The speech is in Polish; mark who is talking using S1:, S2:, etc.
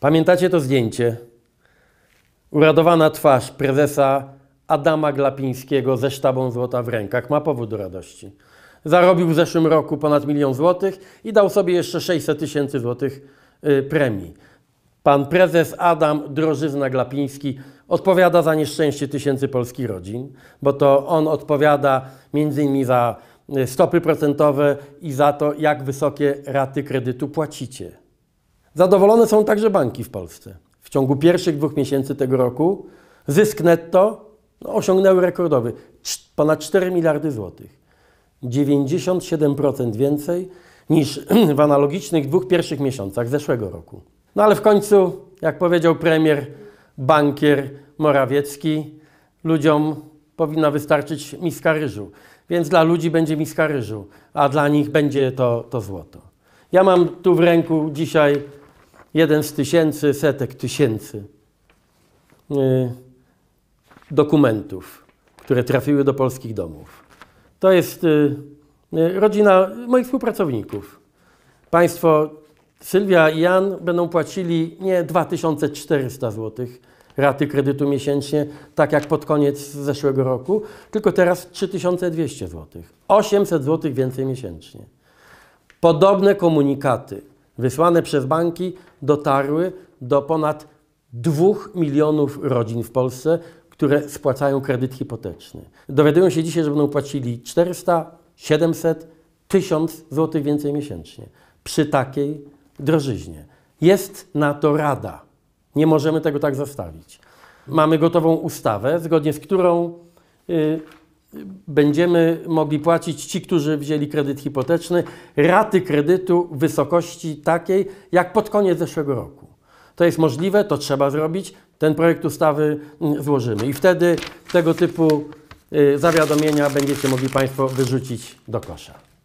S1: Pamiętacie to zdjęcie? Uradowana twarz prezesa Adama Glapińskiego ze sztabą złota w rękach. Ma powód do radości. Zarobił w zeszłym roku ponad milion złotych i dał sobie jeszcze 600 tysięcy złotych y, premii. Pan prezes Adam Drożyzna Glapiński odpowiada za nieszczęście tysięcy polskich rodzin, bo to on odpowiada między innymi za y, stopy procentowe i za to, jak wysokie raty kredytu płacicie. Zadowolone są także banki w Polsce. W ciągu pierwszych dwóch miesięcy tego roku zysk netto no, osiągnęły rekordowy ponad 4 miliardy złotych. 97% więcej niż w analogicznych dwóch pierwszych miesiącach zeszłego roku. No ale w końcu, jak powiedział premier, bankier Morawiecki, ludziom powinna wystarczyć miska ryżu. Więc dla ludzi będzie miska ryżu, a dla nich będzie to, to złoto. Ja mam tu w ręku dzisiaj jeden z tysięcy, setek tysięcy y, dokumentów, które trafiły do polskich domów. To jest y, y, rodzina moich współpracowników. Państwo Sylwia i Jan będą płacili nie 2400 zł raty kredytu miesięcznie, tak jak pod koniec zeszłego roku, tylko teraz 3200 zł. 800 zł więcej miesięcznie. Podobne komunikaty wysłane przez banki dotarły do ponad 2 milionów rodzin w Polsce, które spłacają kredyt hipoteczny. Dowiadują się dzisiaj, że będą płacili 400, 700, 1000 zł więcej miesięcznie przy takiej drożyźnie. Jest na to rada. Nie możemy tego tak zostawić. Mamy gotową ustawę, zgodnie z którą y, będziemy mogli płacić ci, którzy wzięli kredyt hipoteczny, raty kredytu w wysokości takiej jak pod koniec zeszłego roku. To jest możliwe, to trzeba zrobić. Ten projekt ustawy mm, złożymy i wtedy tego typu y, zawiadomienia będziecie mogli Państwo wyrzucić do kosza.